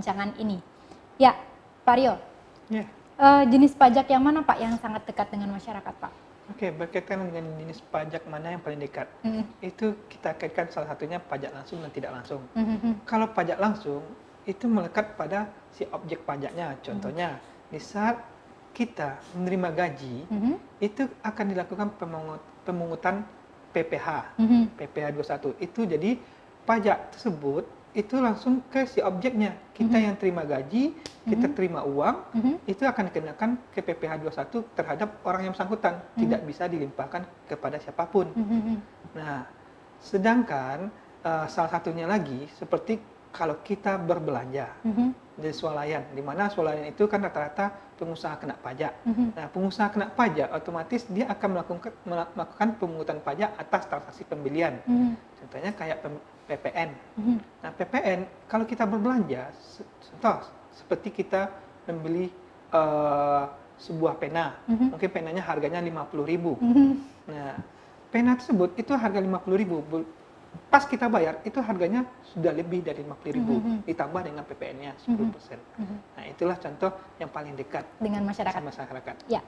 perbincangan ini. Ya, Pak Rio. Ya. Uh, jenis pajak yang mana Pak yang sangat dekat dengan masyarakat Pak? Oke, berkaitan dengan jenis pajak mana yang paling dekat? Mm -hmm. Itu kita kaitkan salah satunya pajak langsung dan tidak langsung. Mm -hmm. Kalau pajak langsung itu melekat pada si objek pajaknya. Contohnya, mm -hmm. di saat kita menerima gaji, mm -hmm. itu akan dilakukan pemungut, pemungutan PPH, mm -hmm. PPH 21. Itu jadi pajak tersebut itu langsung ke si objeknya. Kita mm -hmm. yang terima gaji, kita mm -hmm. terima uang, mm -hmm. itu akan dikenakan ke PPh 21 terhadap orang yang bersangkutan, mm -hmm. tidak bisa dilimpahkan kepada siapapun. Mm -hmm. Nah, sedangkan uh, salah satunya lagi seperti kalau kita berbelanja mm -hmm. di swalayan, di mana swalayan itu kan rata-rata pengusaha kena pajak. Mm-hmm. Nah, pengusaha kena pajak otomatis dia akan melakukan melakukan pemungutan pajak atas transaksi pembelian. Mm-hmm. Contohnya kayak PPN. Mm-hmm. Nah, PPN kalau kita berbelanja contoh seperti kita membeli uh, sebuah pena, mm-hmm. mungkin penanya harganya 50.000. Mm-hmm. Nah, pena tersebut itu harga 50.000 pas kita bayar itu harganya sudah lebih dari 50 ribu mm -hmm. ditambah dengan PPN-nya 10 mm-hmm. persen. Mm -hmm. Nah itulah contoh yang paling dekat dengan masyarakat. masyarakat. Ya,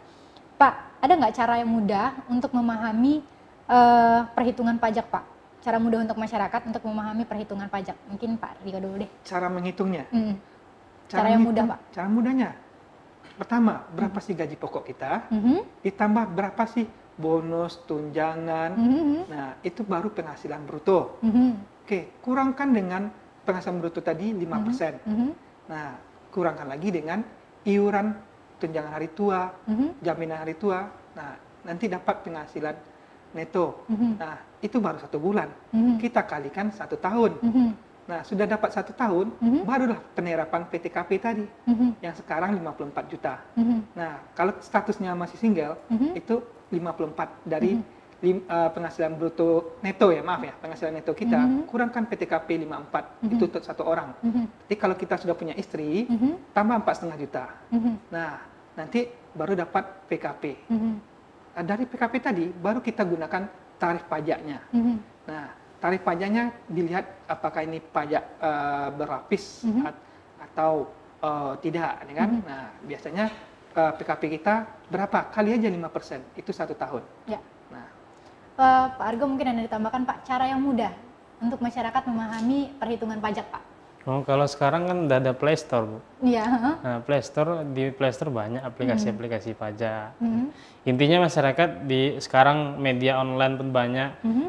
Pak, ada nggak cara yang mudah untuk memahami uh, perhitungan pajak, Pak? Cara mudah untuk masyarakat untuk memahami perhitungan pajak? Mungkin Pak Rio dulu deh. Cara menghitungnya. Mm Cara, cara yang mudah, Pak. Cara mudahnya, pertama berapa mm -hmm. sih gaji pokok kita? Mm -hmm. Ditambah berapa sih bonus, tunjangan. Mm -hmm. Nah, itu baru penghasilan bruto. Mm -hmm. Oke, kurangkan dengan penghasilan bruto tadi 5%. Mm -hmm. Nah, kurangkan lagi dengan iuran tunjangan hari tua, mm -hmm. jaminan hari tua. Nah, nanti dapat penghasilan neto. Mm -hmm. Nah, itu baru satu bulan. Mm -hmm. Kita kalikan satu tahun. Mm -hmm. Nah, sudah dapat satu tahun, mm -hmm. barulah penerapan PTKP tadi, mm -hmm. yang sekarang 54 juta. Mm -hmm. Nah, kalau statusnya masih single, mm -hmm. itu 54 dari mm -hmm. uh, penghasilan bruto neto ya, maaf ya, penghasilan neto kita, mm -hmm. kurangkan PTKP 54, mm -hmm. itu untuk satu orang. Mm -hmm. Jadi kalau kita sudah punya istri, mm -hmm. tambah 4,5 juta. Mm -hmm. Nah, nanti baru dapat PKP. Mm -hmm. Nah, dari PKP tadi, baru kita gunakan tarif pajaknya. Mm -hmm. Nah, tarif pajaknya dilihat apakah ini pajak uh, berlapis mm -hmm. atau uh, tidak, ya kan? Mm -hmm. Nah, biasanya uh, eh, PKP kita berapa? Kali aja persen itu satu tahun. Ya. Nah. Uh, Pak Argo mungkin ada ditambahkan Pak, cara yang mudah untuk masyarakat memahami perhitungan pajak Pak. Oh, kalau sekarang kan udah ada Play Store, Bu. Iya. Nah, Play Store di Play Store banyak aplikasi-aplikasi pajak. Mm Intinya masyarakat di sekarang media online pun banyak mm -hmm.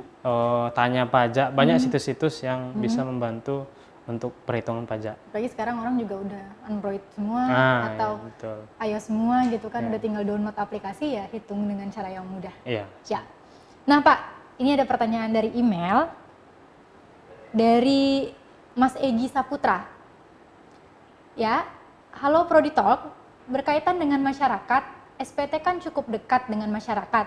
tanya pajak, banyak mhm. situs-situs mm yang mm bisa membantu untuk perhitungan pajak. Bagi sekarang orang juga udah Android semua ah, iya, atau iya, betul. iOS semua gitu kan, Yeah. udah tinggal download aplikasi ya, hitung dengan cara yang mudah. Iya. Ya. Nah Pak, ini ada pertanyaan dari email dari Mas Egi Saputra. Ya, halo Prodi Talk, berkaitan dengan masyarakat, SPT kan cukup dekat dengan masyarakat.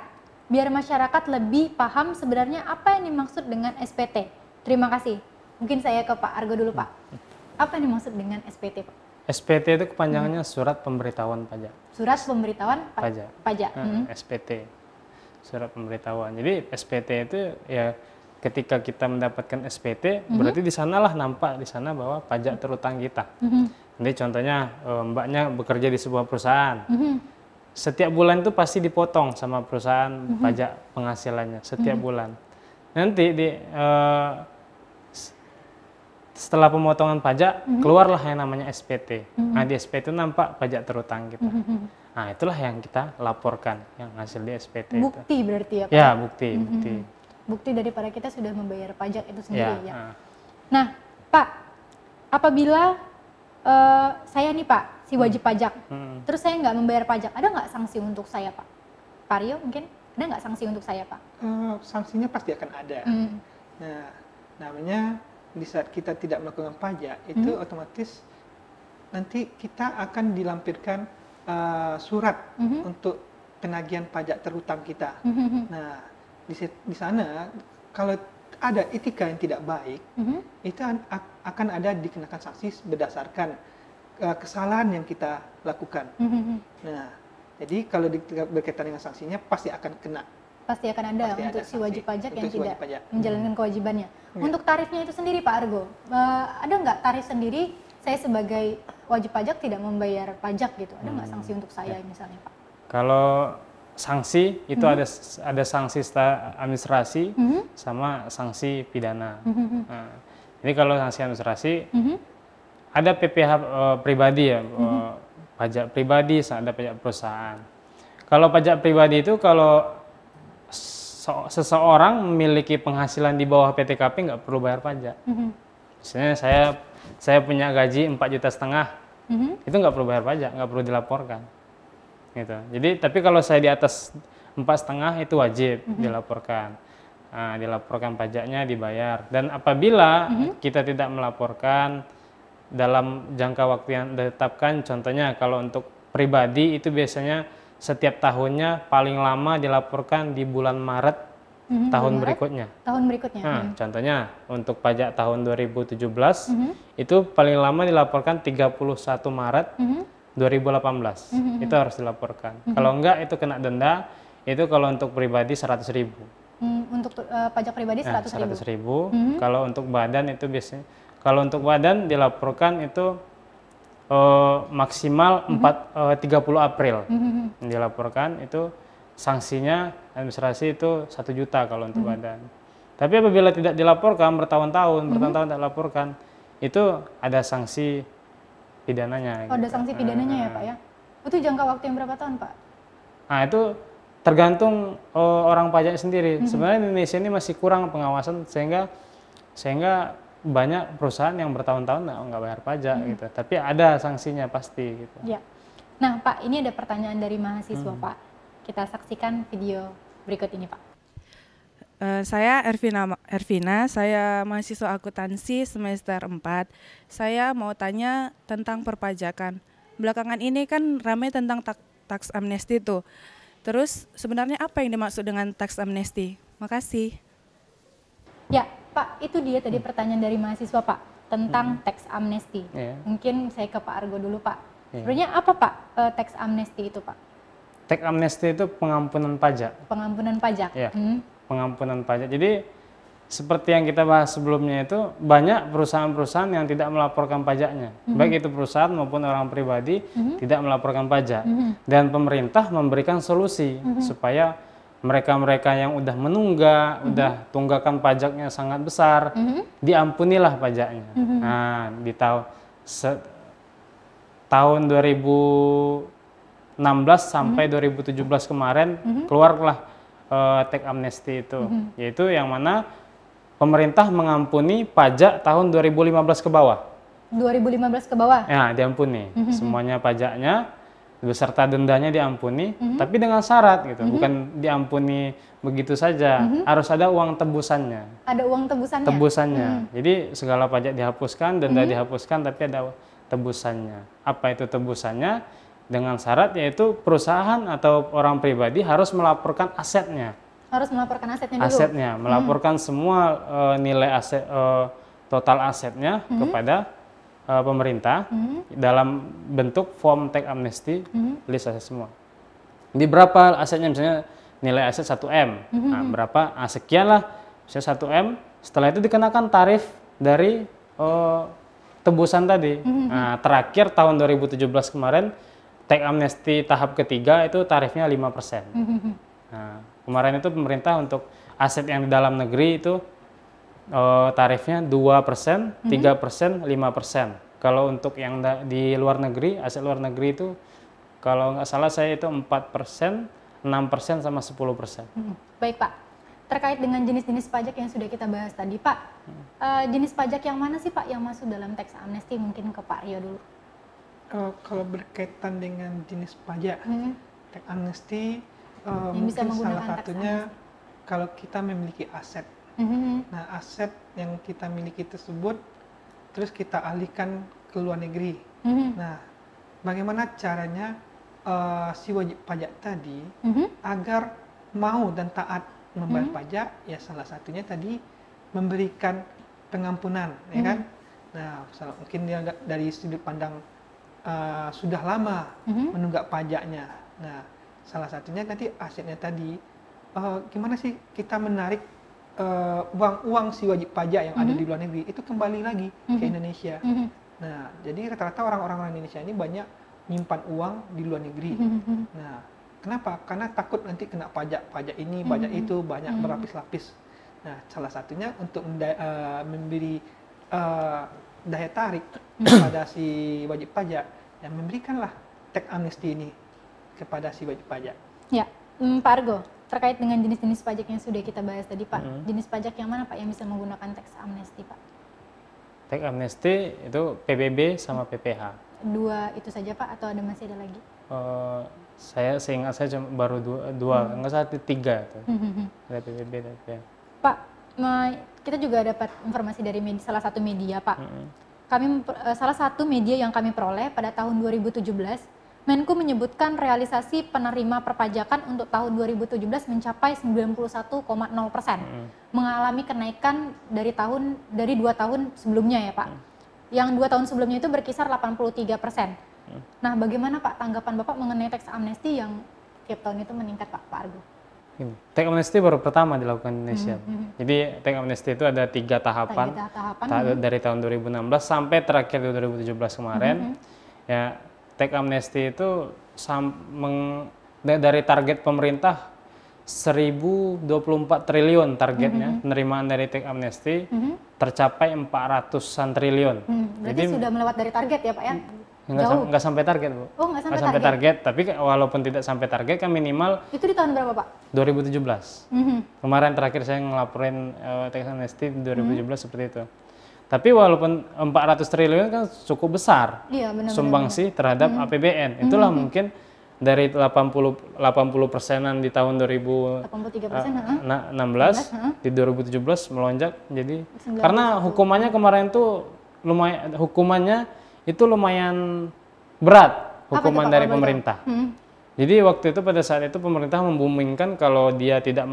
Biar masyarakat lebih paham sebenarnya apa yang dimaksud dengan SPT. Terima kasih. Mungkin saya ke Pak Argo dulu, Pak. Apa yang dimaksud dengan SPT, Pak? SPT itu kepanjangannya hmm. Surat Pemberitahuan Pajak. Surat Pemberitahuan pa Pajak. Pajak. Hmm. SPT. Surat Pemberitahuan. Jadi SPT itu ya ketika kita mendapatkan SPT, mm -hmm. berarti di sanalah nampak di sana bahwa pajak terutang kita. Mm -hmm. Jadi contohnya e, mbaknya bekerja di sebuah perusahaan, mm -hmm. setiap bulan itu pasti dipotong sama perusahaan mm -hmm. pajak penghasilannya setiap mm -hmm. bulan. Nanti di uh, setelah pemotongan pajak mm -hmm. keluarlah yang namanya SPT. Mm -hmm. Nah di SPT itu nampak pajak terutang kita. Mm -hmm. Nah itulah yang kita laporkan yang hasil di SPT. Bukti itu. berarti ya? Pak? Ya bukti, mm -hmm. bukti. Mhm bukti daripada kita sudah membayar pajak itu iya. sendiri ya. ya. Uh. Nah, Pak, apabila uh, saya nih Pak, si hmm. wajib hmm. pajak, hmm. terus saya nggak membayar pajak, ada nggak sanksi untuk saya Pak? Pak Rio mungkin ada nggak sanksi untuk saya Pak? Uh, sanksinya pasti akan ada. Hmm. Nah, namanya di saat kita tidak melakukan pajak itu hmm. otomatis nanti kita akan dilampirkan uh, surat -hmm. untuk penagihan pajak terutang kita. -hmm. hmm nah, di, di sana kalau ada etika yang tidak baik, mm-hmm. itu akan ada dikenakan sanksi berdasarkan uh, kesalahan yang kita lakukan. Mm-hmm. Nah, jadi kalau di, berkaitan dengan sanksinya pasti akan kena. Pasti akan ada pasti untuk ada si wajib pajak yang si tidak pajak. menjalankan hmm. kewajibannya. Iya. Untuk tarifnya itu sendiri, Pak Argo, uh, ada nggak tarif sendiri? Saya sebagai wajib pajak tidak membayar pajak gitu, ada nggak hmm. sanksi untuk saya ya. misalnya, Pak? Kalau sanksi itu mm -hmm. ada ada sanksi administrasi mm -hmm. sama sanksi pidana. Mm -hmm. nah, jadi kalau sanksi administrasi mm -hmm. ada PPh uh, eh, pribadi ya mm -hmm. uh, pajak pribadi, ada pajak perusahaan. Kalau pajak pribadi itu kalau seseorang memiliki penghasilan di bawah PTKP nggak perlu bayar pajak. Mm -hmm. Misalnya saya saya punya gaji 4 juta setengah, mm -hmm. itu nggak perlu bayar pajak, nggak perlu dilaporkan gitu. Jadi tapi kalau saya di atas empat setengah itu wajib mm -hmm. dilaporkan, nah, dilaporkan pajaknya dibayar. Dan apabila mm -hmm. kita tidak melaporkan dalam jangka waktu yang ditetapkan, contohnya kalau untuk pribadi itu biasanya setiap tahunnya paling lama dilaporkan di bulan Maret mm -hmm, tahun Maret, berikutnya. Tahun berikutnya. Nah, mm. Contohnya untuk pajak tahun 2017 mm -hmm. itu paling lama dilaporkan 31 Maret. Mm -hmm 2018 mm -hmm. itu harus dilaporkan. Mm -hmm. Kalau enggak itu kena denda. Itu kalau untuk pribadi 100 ribu. Hmm, untuk uh, pajak pribadi 100 nah, ribu. Nah, 100 ribu. Mm -hmm. Kalau untuk badan itu biasanya kalau untuk badan dilaporkan itu uh, maksimal mm -hmm. 4 uh, 30 April. Mm -hmm. Dilaporkan itu sanksinya administrasi itu satu juta kalau untuk mm -hmm. badan. Tapi apabila tidak dilaporkan bertahun-tahun, mm-hmm. bertahun-tahun tidak laporkan itu ada sanksi pidananya. Oh, gitu. ada sanksi hmm. pidananya hmm. ya Pak ya? Itu jangka waktu yang berapa tahun Pak? Nah itu tergantung uh, orang pajak sendiri. hmm Sebenarnya Indonesia ini masih kurang pengawasan sehingga sehingga banyak perusahaan yang bertahun-tahun nggak bayar pajak hmm gitu. Tapi ada sanksinya pasti gitu. Ya. Nah Pak ini ada pertanyaan dari mahasiswa hmm Pak. Kita saksikan video berikut ini Pak. Eh, saya Ervina Ervina, saya mahasiswa akuntansi semester 4. Saya mau tanya tentang perpajakan. Belakangan ini kan ramai tentang tax amnesty tuh. Terus sebenarnya apa yang dimaksud dengan tax amnesty? Makasih. Ya, Pak, itu dia tadi pertanyaan dari mahasiswa, Pak, tentang hmm. tax amnesty. Iya. Yeah. Mungkin saya ke Pak Argo dulu, Pak. Yeah. Sebenarnya apa, Pak, uh, eh, tax amnesty itu, Pak? Tax amnesty itu pengampunan pajak. Pengampunan pajak. Yeah. Hmm pengampunan pajak. Jadi seperti yang kita bahas sebelumnya itu banyak perusahaan-perusahaan yang tidak melaporkan pajaknya, mm -hmm. baik itu perusahaan maupun orang pribadi mm -hmm. tidak melaporkan pajak. Mm -hmm. Dan pemerintah memberikan solusi mm -hmm. supaya mereka-mereka yang udah menunggak, mm -hmm. udah tunggakan pajaknya sangat besar, mm -hmm. diampunilah pajaknya. Mm -hmm. Nah, di tahun tahun 2016 sampai mm -hmm. 2017 kemarin mm -hmm. keluarlah uh, eh, tax amnesty itu, mm -hmm. yaitu yang mana pemerintah mengampuni pajak tahun 2015 ke bawah. 2015 ke bawah? Ya, diampuni. Mm -hmm. Semuanya pajaknya beserta dendanya diampuni, mm -hmm. tapi dengan syarat gitu, mm -hmm. bukan diampuni begitu saja, mm -hmm. harus ada uang tebusannya. Ada uang tebusannya. Tebusannya. Mm -hmm. Jadi segala pajak dihapuskan, denda mm -hmm. dihapuskan, tapi ada tebusannya. Apa itu tebusannya? dengan syarat yaitu perusahaan atau orang pribadi harus melaporkan asetnya. Harus melaporkan asetnya dulu. Asetnya, hmm. melaporkan hmm. semua e, nilai aset e, total asetnya hmm. kepada e, pemerintah hmm. dalam bentuk form tax amnesty hmm. list aset semua. Di berapa asetnya misalnya nilai aset 1 m, hmm. hmm nah, hmm. berapa? Nah, lah misalnya 1 m. Setelah itu dikenakan tarif dari e, tebusan tadi. Hmm. Nah, terakhir tahun 2017 kemarin teks amnesti tahap ketiga itu tarifnya 5%. Mm-hmm. Nah, kemarin itu pemerintah untuk aset yang di dalam negeri itu uh, tarifnya 2%, mm-hmm. lima 5%. Kalau untuk yang di luar negeri, aset luar negeri itu kalau nggak salah saya itu 4%, 6% sama 10%. persen. hmm Baik, Pak. Terkait dengan jenis-jenis pajak yang sudah kita bahas tadi, Pak. Uh, jenis pajak yang mana sih, Pak, yang masuk dalam teks amnesti? Mungkin ke Pak Rio dulu kalau kalau berkaitan dengan jenis pajak hmm. tax amnesty eh, um, bisa mungkin salah satunya kalau kita memiliki aset hmm. nah aset yang kita miliki tersebut terus kita alihkan ke luar negeri hmm. nah bagaimana caranya uh, si wajib pajak tadi hmm. agar mau dan taat membayar hmm. pajak ya salah satunya tadi memberikan pengampunan ya hmm. ya kan nah mungkin dia dari sudut pandang Eh, sudah lama mm-hmm. menunggak pajaknya. Nah, salah satunya nanti asetnya tadi, uh, gimana sih kita menarik uh, uang uang si wajib pajak yang mm-hmm. ada mhm. di luar negeri itu kembali lagi mm-hmm. ke mhm. Indonesia. Mm-hmm. Nah, jadi rata-rata orang-orang Indonesia ini banyak nyimpan uang di luar negeri. Mm-hmm. Nah, kenapa? Karena takut nanti kena pajak pajak ini, mm-hmm. pajak itu banyak mm-hmm. berlapis-lapis. Nah, salah satunya untuk uh, memberi uh, daya tarik kepada si wajib pajak dan memberikanlah teks amnesti ini kepada si wajib pajak. Ya, hmm, Pak Argo, terkait dengan jenis-jenis pajak yang sudah kita bahas tadi Pak, hmm. jenis pajak yang mana Pak yang bisa menggunakan teks amnesti Pak? Teks amnesti itu PBB sama PPH. Dua itu saja Pak atau ada masih ada lagi? Uh, saya seingat saya cuma baru dua, dua hmm. enggak satu tiga itu. Hmm. Ada PBB dan PPH. Pak, kita juga dapat informasi dari salah satu media Pak. Hmm kami eh, salah satu media yang kami peroleh pada tahun 2017 Menku menyebutkan realisasi penerima perpajakan untuk tahun 2017 mencapai 91,0 persen, hmm. mengalami kenaikan dari tahun dari dua tahun sebelumnya ya Pak. Hmm. Yang dua tahun sebelumnya itu berkisar 83 persen. Hmm. Nah, bagaimana Pak tanggapan Bapak mengenai teks amnesti yang tiap tahun itu meningkat Pak Pak Argo? Iya. Tech amnesty baru pertama dilakukan di Indonesia. Mm -hmm. Jadi tech amnesty itu ada tiga tahapan, tiga tahapan ta hmm. dari tahun 2016 sampai terakhir 2017 kemarin. Mm -hmm. Ya tech amnesty itu meng, dari target pemerintah 1024 triliun targetnya mm -hmm. penerimaan dari tech amnesty mm -hmm. tercapai 400-an triliun. Mm, berarti Jadi sudah melewat dari target ya Pak ya? Nggak, sam sampai target, Bu. Oh, nggak sampai, enggak sampai target. target. Tapi walaupun tidak sampai target, kan minimal... Itu di tahun berapa, Pak? 2017. Mm -hmm. Kemarin terakhir saya ngelaporin uh, tax amnesty 2017 mm -hmm. seperti itu. Tapi walaupun 400 triliun kan cukup besar iya, benar, sumbangsi benar, benar. terhadap mm -hmm. APBN. Itulah mm -hmm. mungkin dari 80 80 persenan di tahun 2000 83 uh, 16, di 2017 melonjak jadi 90. karena hukumannya kemarin tuh lumayan hukumannya itu lumayan berat hukuman itu, dari pemerintah. Hmm. Jadi waktu itu pada saat itu pemerintah membumingkan kalau dia tidak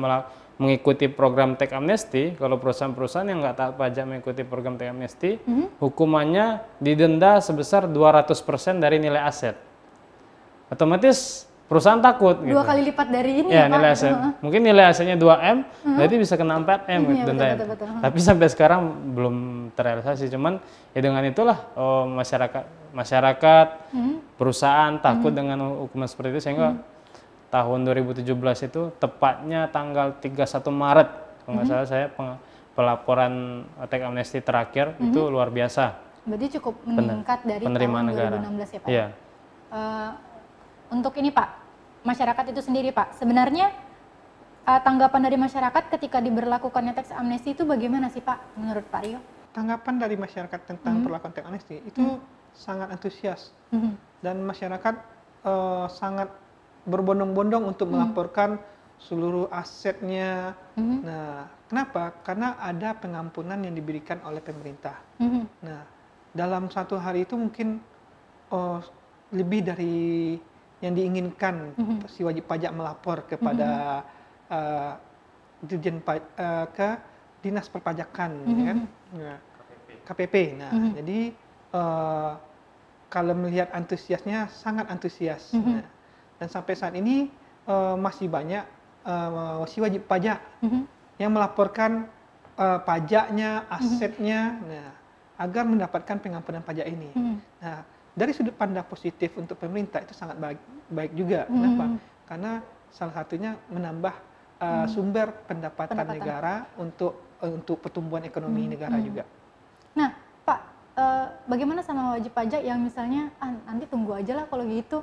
mengikuti program tech amnesty, kalau perusahaan-perusahaan yang nggak taat pajak mengikuti program tech amnesty, hmm. hukumannya didenda sebesar 200% dari nilai aset. Otomatis perusahaan takut dua gitu. kali lipat dari ini ya, ya nilai Pak. aset uh-huh. mungkin nilai asetnya 2 m berarti uh-huh. bisa kena 4 m hmm, gitu, betul, betul, betul. tapi sampai sekarang belum terrealisasi cuman ya dengan itulah oh, masyarakat masyarakat uh-huh. perusahaan takut uh-huh. dengan hukuman seperti itu sehingga uh-huh. tahun 2017 itu tepatnya tanggal 31 Maret kalau nggak uh -huh. salah saya pelaporan tech amnesty terakhir itu luar biasa berarti cukup meningkat Pen dari penerimaan tahun 2016 negara. ya Pak yeah. Iya. Uh, untuk ini Pak masyarakat itu sendiri Pak. Sebenarnya uh, tanggapan dari masyarakat ketika diberlakukannya teks amnesti itu bagaimana sih Pak menurut Pak Rio? Tanggapan dari masyarakat tentang hmm perlakuan teks amnesti itu hmm sangat antusias hmm dan masyarakat uh, sangat berbondong-bondong untuk hmm melaporkan seluruh asetnya. hmm Nah, kenapa? Karena ada pengampunan yang diberikan oleh pemerintah. hmm Nah, dalam satu hari itu mungkin oh, lebih dari yang diinginkan mm -hmm. si wajib pajak melapor kepada mm -hmm. uh, dirjen uh, ke dinas perpajakan, mm -hmm. kan? KPP. KPP. Nah, mm -hmm. jadi uh, kalau melihat antusiasnya sangat antusias. Mm -hmm. nah, dan sampai saat ini uh, masih banyak uh, si wajib pajak mm -hmm. yang melaporkan uh, pajaknya, mm-hmm. asetnya, mm -hmm. nah, agar mendapatkan pengampunan pajak ini. Mm -hmm. Nah dari sudut pandang positif untuk pemerintah itu sangat baik baik juga. Hmm. Kenapa? Karena salah satunya menambah uh, hmm. sumber pendapatan, pendapatan negara untuk eh, untuk pertumbuhan ekonomi hmm. negara hmm. juga. Nah, Pak, uh, bagaimana sama wajib pajak yang misalnya ah, nanti tunggu aja lah kalau gitu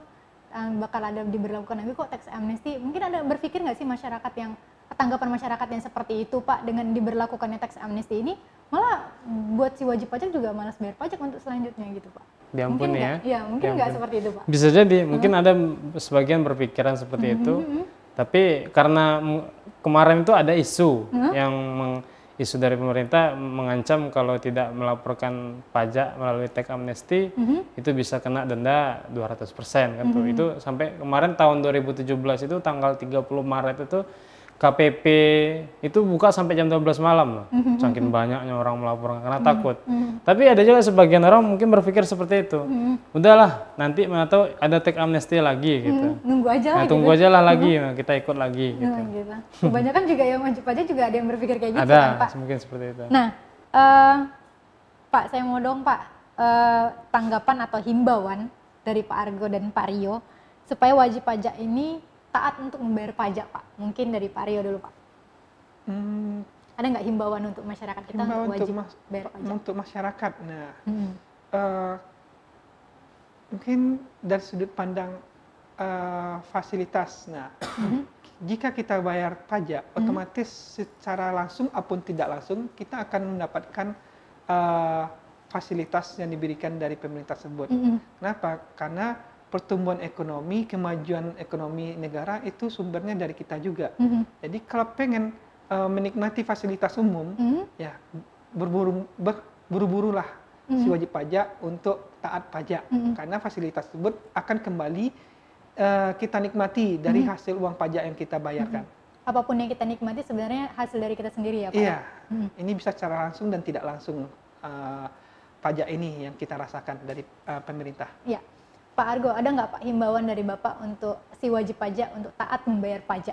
uh, bakal ada diberlakukan lagi kok tax amnesty. Mungkin ada berpikir nggak sih masyarakat yang tanggapan masyarakat yang seperti itu, Pak, dengan diberlakukannya tax amnesty ini malah buat si wajib pajak juga malas bayar pajak untuk selanjutnya gitu pak diampun mungkin ya ya mungkin nggak seperti itu pak bisa jadi hmm. mungkin ada sebagian berpikiran seperti hmm. itu mhm. tapi karena kemarin itu ada isu hmm. yang meng, isu dari pemerintah mengancam kalau tidak melaporkan pajak melalui tax amnesty hmm. itu bisa kena denda 200% kan hmm. tuh mhm. itu sampai kemarin tahun 2017 itu tanggal 30 Maret itu KPP itu buka sampai jam 12 malam loh. Mhm, mhm, Saking mhm. banyaknya orang melaporkan karena takut. Mm-hmm. Tapi ada juga sebagian orang mungkin berpikir seperti itu. Mm-hmm. Udahlah, nanti mana tahu ada tech amnesty lagi gitu. Mm-hmm. Nunggu aja nah, lah. Gitu. Tunggu aja lah lagi, mm-hmm. kita ikut lagi nah, gitu. Mm, gitu. Kebanyakan juga yang maju aja juga ada yang berpikir kayak gitu ada, kan, Pak. mungkin seperti itu. Nah, uh, Pak saya mau dong Pak uh, tanggapan atau himbauan dari Pak Argo dan Pak Rio supaya wajib pajak ini taat untuk membayar pajak Pak? Mungkin dari Pak Rio dulu Pak. Hmm. Ada nggak himbauan untuk masyarakat kita himbauan untuk wajib untuk bayar pajak? Untuk masyarakat, nah hmm. uh, mungkin dari sudut pandang uh, fasilitas, nah hmm. jika kita bayar pajak, hmm. otomatis secara langsung apun tidak langsung kita akan mendapatkan uh, fasilitas yang diberikan dari pemerintah tersebut. Mm -hmm. Kenapa? Karena pertumbuhan ekonomi, kemajuan ekonomi negara itu sumbernya dari kita juga. Mm -hmm. Jadi kalau pengen uh, menikmati fasilitas umum, mm -hmm. ya berburu ber, buru-burulah mm -hmm. si mm-hmm. wajib pajak untuk taat pajak mm -hmm. karena fasilitas tersebut akan kembali uh, kita nikmati dari mm -hmm. hasil uang pajak yang kita bayarkan. Mm -hmm. Apapun yang kita nikmati sebenarnya hasil dari kita sendiri ya Pak. Ya? Iya, -hmm. ini bisa secara langsung dan tidak langsung uh, pajak ini yang kita rasakan dari uh, pemerintah. Iya. Pak Argo, ada nggak Pak himbauan dari Bapak untuk si wajib pajak untuk taat membayar pajak?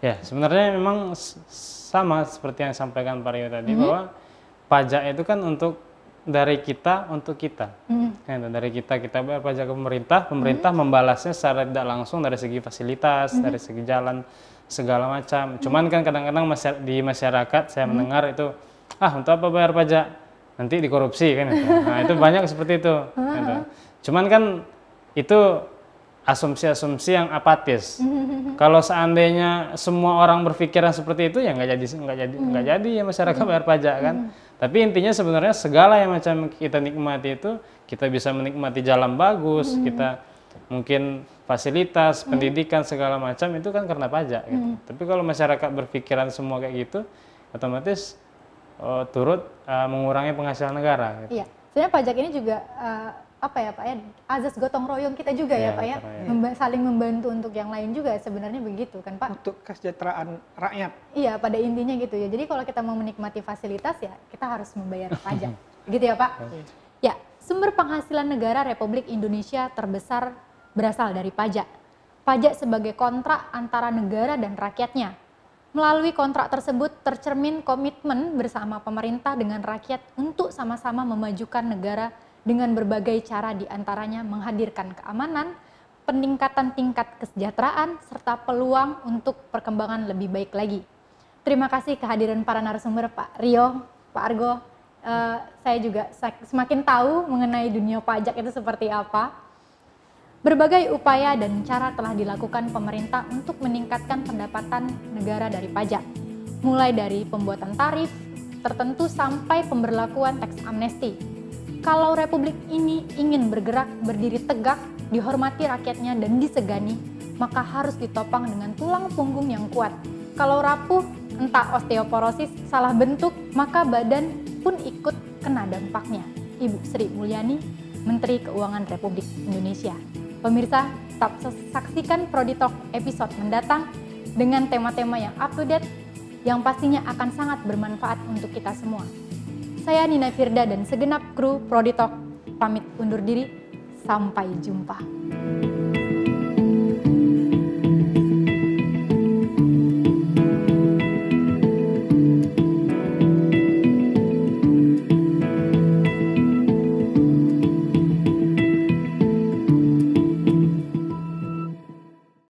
Ya, sebenarnya memang sama seperti yang disampaikan Pak Rio tadi mm -hmm. bahwa pajak itu kan untuk dari kita untuk kita. Mm -hmm. ya, dari kita kita bayar pajak ke pemerintah, pemerintah mm -hmm. membalasnya secara tidak langsung dari segi fasilitas, mm -hmm. dari segi jalan segala macam. Hmm. Cuman kan kadang-kadang di masyarakat saya hmm. mendengar itu ah untuk apa bayar pajak? Nanti dikorupsi kan. Gitu. Nah, itu banyak seperti itu. Gitu. Cuman kan itu asumsi-asumsi yang apatis. Kalau seandainya semua orang berpikiran seperti itu ya nggak jadi nggak jadi nggak hmm. jadi ya masyarakat bayar pajak kan. Hmm. Tapi intinya sebenarnya segala yang macam kita nikmati itu kita bisa menikmati jalan bagus, hmm. kita mungkin fasilitas, pendidikan segala macam itu kan karena pajak gitu. Tapi kalau masyarakat berpikiran semua kayak gitu otomatis uh, turut uh, mengurangi penghasilan negara gitu. Iya. Sebenarnya pajak ini juga uh, apa ya Pak ya azas gotong royong kita juga ya, ya Pak ya, iya. Memba saling membantu untuk yang lain juga sebenarnya begitu kan Pak untuk kesejahteraan rakyat iya pada intinya gitu ya jadi kalau kita mau menikmati fasilitas ya kita harus membayar pajak gitu ya Pak ya sumber penghasilan negara Republik Indonesia terbesar berasal dari pajak pajak sebagai kontrak antara negara dan rakyatnya Melalui kontrak tersebut tercermin komitmen bersama pemerintah dengan rakyat untuk sama-sama memajukan negara dengan berbagai cara diantaranya menghadirkan keamanan, peningkatan tingkat kesejahteraan, serta peluang untuk perkembangan lebih baik lagi. Terima kasih kehadiran para narasumber Pak Rio, Pak Argo. Uh, saya juga semakin tahu mengenai dunia pajak itu seperti apa. Berbagai upaya dan cara telah dilakukan pemerintah untuk meningkatkan pendapatan negara dari pajak, mulai dari pembuatan tarif tertentu sampai pemberlakuan teks amnesti kalau republik ini ingin bergerak, berdiri tegak, dihormati rakyatnya dan disegani, maka harus ditopang dengan tulang punggung yang kuat. Kalau rapuh, entah osteoporosis, salah bentuk, maka badan pun ikut kena dampaknya. Ibu Sri Mulyani, Menteri Keuangan Republik Indonesia. Pemirsa, tetap saksikan Prodi Talk episode mendatang dengan tema-tema yang up to date yang pastinya akan sangat bermanfaat untuk kita semua saya Nina Firda dan segenap kru Proditok pamit undur diri. Sampai jumpa.